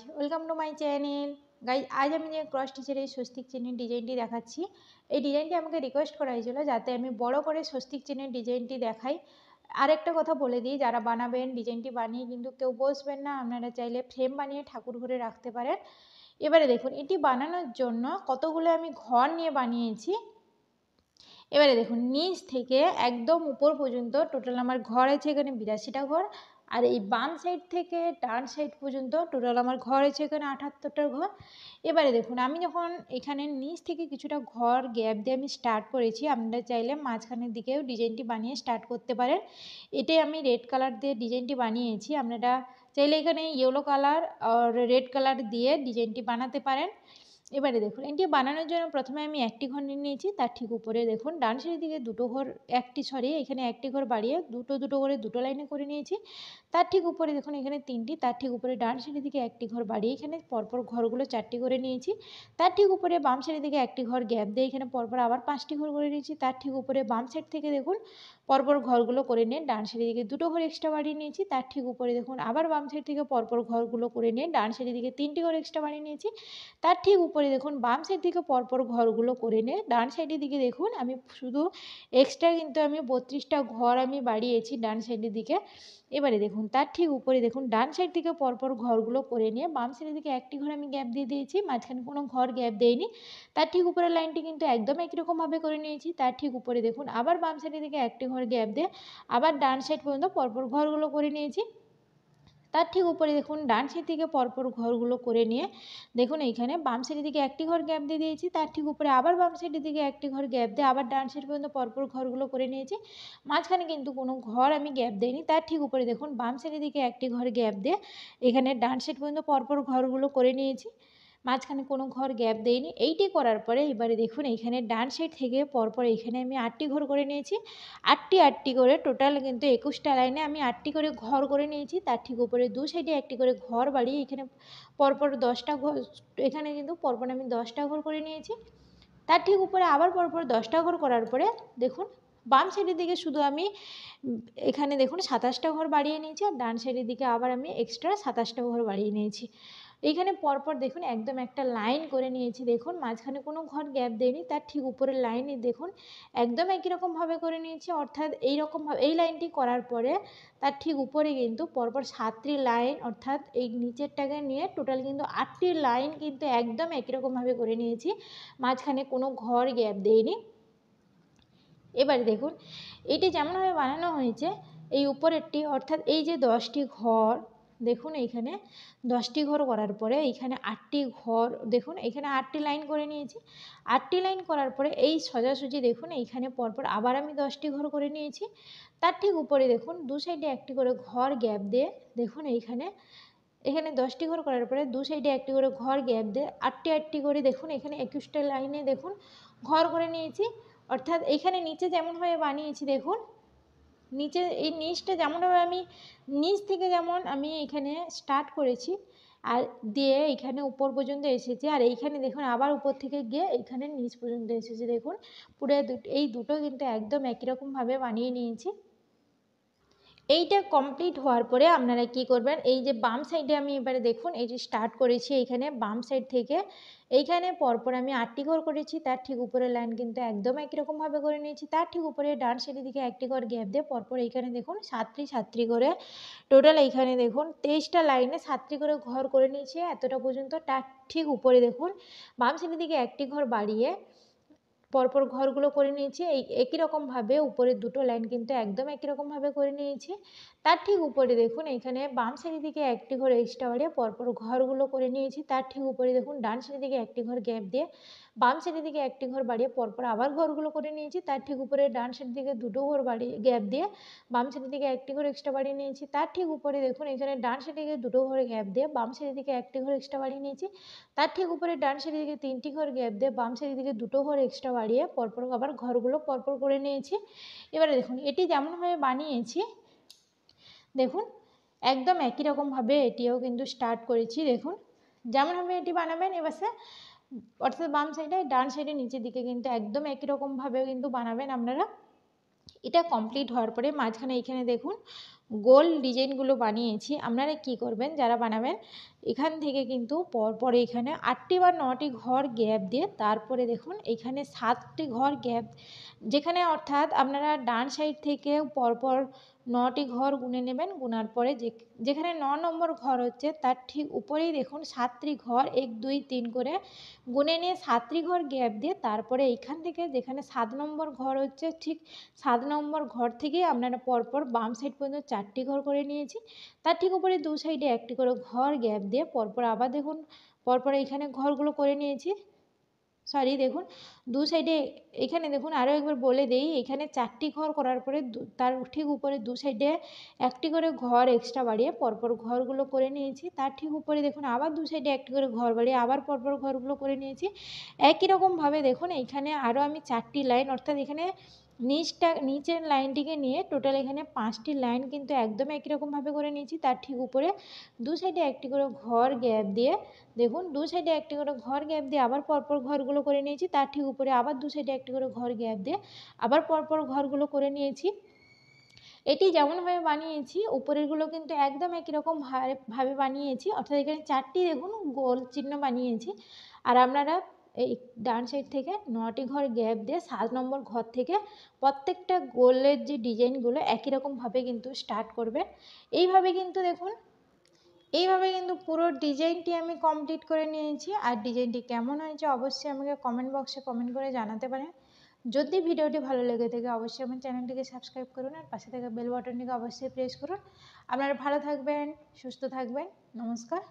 guys welcome to my channel guys আজ আমি যে ক্রস টিচারের এই স্বস্তিক চেনের ডিজাইনটি দেখাচ্ছি এই ডিজাইনটি আমাকে রিকোয়েস্ট করা হয়েছিল যাতে আমি বড় করে স্বস্তিক চেনের ডিজাইনটি দেখাই আরেকটা কথা বলে দিই যারা বানাবেন ডিজাইনটি বানিয়ে কিন্তু কেউ বসবেন না আপনারা চাইলে ফ্রেম বানিয়ে ঠাকুর ঘরে রাখতে পারেন এবারে দেখুন এটি বানানোর জন্য কতগুলো আমি ঘর নিয়ে বানিয়েছি এবারে দেখুন নিচ থেকে একদম উপর পর্যন্ত টোটাল আমার ঘর আছে এখানে বিরাশিটা ঘর আর এই বাম সাইড থেকে ডান সাইড পর্যন্ত টোটাল আমার ঘর হয়েছে এখানে আটাত্তরটা ঘর এবারে দেখুন আমি যখন এখানে নিচ থেকে কিছুটা ঘর গ্যাপ দিয়ে আমি স্টার্ট করেছি আপনারা চাইলে মাঝখানের দিকেও ডিজাইনটি বানিয়ে স্টার্ট করতে পারেন এটাই আমি রেড কালার দিয়ে ডিজাইনটি বানিয়েছি আপনারা চাইলে এখানে ইয়েলো কালার আর রেড কালার দিয়ে ডিজাইনটি বানাতে পারেন এবারে দেখুন এটি বানানোর জন্য প্রথমে আমি একটি ঘর নিয়ে নিয়েছি তার ঠিক উপরে দেখুন ডান সাইডের দিকে দুটো ঘর একটি সরিয়ে এখানে একটি ঘর বাড়িয়ে দুটো দুটো করে দুটো লাইনে করে নিয়েছি তার ঠিক উপরে দেখুন এখানে তিনটি তার ঠিক উপরে ডান সাইডের দিকে একটি ঘর বাড়িয়ে এখানে পরপর ঘরগুলো চারটি করে নিয়েছি তার ঠিক উপরে বাম সাইডের দিকে একটি ঘর গ্যাপ দিয়ে এখানে পরপর আবার পাঁচটি ঘর করে নিয়েছি তার ঠিক উপরে বাম সাইড থেকে দেখুন পরপর ঘরগুলো করে নিয়ে ডান সাইডের দিকে দুটো ঘর এক্সট্রা বাড়িয়ে নিয়েছি তার ঠিক উপরে দেখুন আবার বাম সাইড থেকে পরপর ঘরগুলো করে নিয়ে ডান সাইডের দিকে তিনটি ঘর এক্সট্রা বাড়িয়ে নিয়েছি তার ঠিক উপরে দেখুন বাম সাইড থেকে পরপর ঘরগুলো করে নিয়ে ডান সাইডের দিকে দেখুন আমি শুধু এক্সট্রা কিন্তু আমি বত্রিশটা ঘর আমি বাড়িয়েছি ডান সাইডের দিকে এবারে দেখুন তার ঠিক উপরে দেখুন ডান সাইড থেকে পরপর ঘরগুলো করে নিয়ে বাম সাইডের দিকে একটি ঘর আমি গ্যাপ দিয়ে দিয়েছি মাঝখানে কোনো ঘর গ্যাপ দেয়নি তার ঠিক উপরে লাইনটি কিন্তু একদম একই রকমভাবে করে নিয়েছি তার ঠিক উপরে দেখুন আবার বাম সাইডের দিকে একটি ঘর ঘর গ্যাপ দিয়ে আবার ডান সাইড পর্যন্ত পরপর ঘরগুলো করে নিয়েছি তার ঠিক উপরে দেখুন ডান সাইড থেকে পরপর ঘরগুলো করে নিয়ে দেখুন এইখানে বাম সাইডের দিকে একটি ঘর গ্যাপ দিয়ে দিয়েছি তার ঠিক উপরে আবার বাম সাইডের দিকে একটি ঘর গ্যাপ দিয়ে আবার ডান সাইড পর্যন্ত পরপর ঘরগুলো করে নিয়েছি মাঝখানে কিন্তু কোনো ঘর আমি গ্যাপ দিইনি তার ঠিক উপরে দেখুন বাম সাইডের দিকে একটি ঘর গ্যাপ দিয়ে এখানে ডান সাইড পর্যন্ত পরপর ঘরগুলো করে নিয়েছি মাঝখানে কোনো ঘর গ্যাপ দেয়নি এইটি করার পরে এবারে দেখুন এইখানে ডান সাইড থেকে পরপর এইখানে আমি আটটি ঘর করে নিয়েছি আটটি আটটি করে টোটাল কিন্তু একুশটা লাইনে আমি আটটি করে ঘর করে নিয়েছি তার ঠিক উপরে দু সাইডে একটি করে ঘর বাড়িয়ে এখানে পরপর দশটা ঘর এখানে কিন্তু পরপর আমি দশটা ঘর করে নিয়েছি তার ঠিক উপরে আবার পরপর দশটা ঘর করার পরে দেখুন বাম সাইডের দিকে শুধু আমি এখানে দেখুন সাতাশটা ঘর বাড়িয়ে নিয়েছি আর ডান সাইডের দিকে আবার আমি এক্সট্রা সাতাশটা ঘর বাড়িয়ে নিয়েছি এইখানে পরপর দেখুন একদম একটা লাইন করে নিয়েছি দেখুন মাঝখানে কোনো ঘর গ্যাপ দেয়নি তার ঠিক উপরের লাইনে দেখুন একদম একই রকমভাবে করে নিয়েছি অর্থাৎ এই এই লাইনটি করার পরে তার ঠিক উপরে কিন্তু পরপর সাতটি লাইন অর্থাৎ এই নিচেরটাকে নিয়ে টোটাল কিন্তু আটটি লাইন কিন্তু একদম একই রকমভাবে করে নিয়েছি মাঝখানে কোনো ঘর গ্যাপ দেয়নি এবার দেখুন এটি যেমনভাবে বানানো হয়েছে এই উপরেরটি অর্থাৎ এই যে দশটি ঘর দেখুন এইখানে দশটি ঘর করার পরে এইখানে আটটি ঘর দেখুন এখানে আটটি লাইন করে নিয়েছি আটটি লাইন করার পরে এই সোজাসুজি দেখুন এইখানে পরপর আবার আমি দশটি ঘর করে নিয়েছি তার ঠিক উপরে দেখুন দু সাইডে একটি করে ঘর গ্যাপ দিয়ে দেখুন এইখানে এখানে দশটি ঘর করার পরে দু সাইডে একটি করে ঘর গ্যাপ দিয়ে আটটি আটটি করে দেখুন এখানে একুশটা লাইনে দেখুন ঘর করে নিয়েছি অর্থাৎ এখানে নিচে যেমনভাবে বানিয়েছি দেখুন নিচে এই নিচটা যেমনভাবে আমি নিচ থেকে যেমন আমি এখানে স্টার্ট করেছি আর দিয়ে এখানে উপর পর্যন্ত এসেছে আর এইখানে দেখুন আবার উপর থেকে গিয়ে এখানে নিচ পর্যন্ত এসেছে দেখুন পুরো এই দুটো কিন্তু একদম একই রকমভাবে বানিয়ে নিয়েছি এইটা কমপ্লিট হওয়ার পরে আপনারা কি করবেন এই যে বাম সাইডে আমি এবারে দেখুন এই যে স্টার্ট করেছি এইখানে বাম সাইড থেকে এইখানে পরপর আমি আটটি ঘর করেছি তার ঠিক উপরে লাইন কিন্তু একদম একই করে নিয়েছি তার ঠিক উপরে ডান সাইডের দিকে একটি ঘর গ্যাপ দিয়ে পরপর এইখানে দেখুন সাতটি সাতটি করে টোটাল এইখানে দেখুন তেইশটা লাইনে সাতটি করে ঘর করে নিয়েছি এতটা পর্যন্ত তার ঠিক উপরে দেখুন বাম সাইডের দিকে একটি ঘর বাড়িয়ে পরপর ঘরগুলো করে নিয়েছি এই একই রকমভাবে উপরে দুটো লাইন কিন্তু একদম একই রকমভাবে করে নিয়েছি তার ঠিক উপরে দেখুন এখানে বাম সাইডের দিকে একটি ঘর এক্সট্রা বাড়িয়ে পরপর ঘরগুলো করে নিয়েছি তার ঠিক উপরে দেখুন ডান সাইডের দিকে একটি ঘর গ্যাপ দিয়ে বাম সাইডের দিকে একটি ঘর বাড়িয়ে পরপর আবার ঘরগুলো করে নিয়েছি তার ঠিক উপরে ডান সাইডের দিকে দুটো ঘর বাড়িয়ে গ্যাপ দিয়ে বাম সাইডের দিকে একটি ঘর এক্সট্রা বাড়িয়ে নিয়েছি তার ঠিক উপরে দেখুন এখানে ডান সাইডের দিকে দুটো ঘর গ্যাপ দিয়ে বাম সাইডের দিকে একটি ঘর এক্সট্রা বাড়িয়ে নিয়েছি তার ঠিক উপরে ডান সাইডের দিকে তিনটি ঘর গ্যাপ দিয়ে বাম সাইডের দিকে দুটো ঘর এক্সট্রা বাড়িয়ে পরপর আবার ঘরগুলো পরপর করে নিয়েছি এবারে দেখুন এটি যেমনভাবে বানিয়েছি দেখুন একদম একই রকমভাবে এটিও কিন্তু স্টার্ট করেছি দেখুন যেমনভাবে এটি বানাবেন এবার অর্থাৎ বাম সাইডে ডান সাইডে নিচের দিকে কিন্তু একদম একই রকমভাবে কিন্তু বানাবেন আপনারা এটা কমপ্লিট হওয়ার পরে মাঝখানে এখানে দেখুন গোল ডিজাইনগুলো বানিয়েছি আপনারা কি করবেন যারা বানাবেন এখান থেকে কিন্তু পরপর এখানে আটটি বা নটি ঘর গ্যাপ দিয়ে তারপরে দেখুন এখানে সাতটি ঘর গ্যাপ যেখানে অর্থাৎ আপনারা ডান সাইড থেকে পরপর নটি ঘর গুনে নেবেন গুনার পরে যেখানে ন নম্বর ঘর হচ্ছে তার ঠিক উপরেই দেখুন সাতটি ঘর এক দুই তিন করে গুনে নিয়ে সাতটি ঘর গ্যাপ দিয়ে তারপরে এইখান থেকে যেখানে সাত নম্বর ঘর হচ্ছে ঠিক সাত নম্বর ঘর থেকে আপনারা পরপর বাম সাইড পর্যন্ত চারটি ঘর করে নিয়েছি তার ঠিক উপরে দু সাইডে একটি করে ঘর গ্যাপ দিয়ে পরপর আবার দেখুন পরপর এখানে ঘরগুলো করে নিয়েছি সরি দেখুন দু সাইডে এখানে দেখুন আরও একবার বলে দেই এখানে চারটি ঘর করার পরে তার ঠিক উপরে দু সাইডে একটি করে ঘর এক্সট্রা বাড়িয়ে পরপর ঘরগুলো করে নিয়েছি তার ঠিক উপরে দেখুন আবার দু সাইডে একটি করে ঘর বাড়িয়ে আবার পরপর ঘরগুলো করে নিয়েছি একই রকমভাবে দেখুন এখানে আরও আমি চারটি লাইন অর্থাৎ এখানে নিচটা নিচের লাইনটিকে নিয়ে টোটাল এখানে পাঁচটি লাইন কিন্তু একদম একই রকমভাবে করে নিয়েছি তার ঠিক উপরে দু সাইডে একটি করে ঘর গ্যাপ দিয়ে দেখুন দু সাইডে একটি করে ঘর গ্যাপ দিয়ে আবার পরপর ঘরগুলো করে নিয়েছি তার ঠিক উপরে আবার দু সাইডে একটি করে ঘর গ্যাপ দিয়ে আবার পরপর ঘরগুলো করে নিয়েছি এটি যেমনভাবে বানিয়েছি উপরেরগুলো কিন্তু একদম একই রকম ভাবে বানিয়েছি অর্থাৎ এখানে চারটি দেখুন গোল চিহ্ন বানিয়েছি আর আপনারা এই ডান সাইড থেকে নটি ঘর গ্যাপ দিয়ে সাত নম্বর ঘর থেকে প্রত্যেকটা গোলের যে ডিজাইনগুলো একই রকমভাবে কিন্তু স্টার্ট করবেন এইভাবে কিন্তু দেখুন এইভাবে কিন্তু পুরো ডিজাইনটি আমি কমপ্লিট করে নিয়েছি আর ডিজাইনটি কেমন হয়েছে অবশ্যই আমাকে কমেন্ট বক্সে কমেন্ট করে জানাতে পারেন যদি ভিডিওটি ভালো লেগে থাকে অবশ্যই আমার চ্যানেলটিকে সাবস্ক্রাইব করুন আর পাশে থাকা বেল বাটনটিকে অবশ্যই প্রেস করুন আপনারা ভালো থাকবেন সুস্থ থাকবেন নমস্কার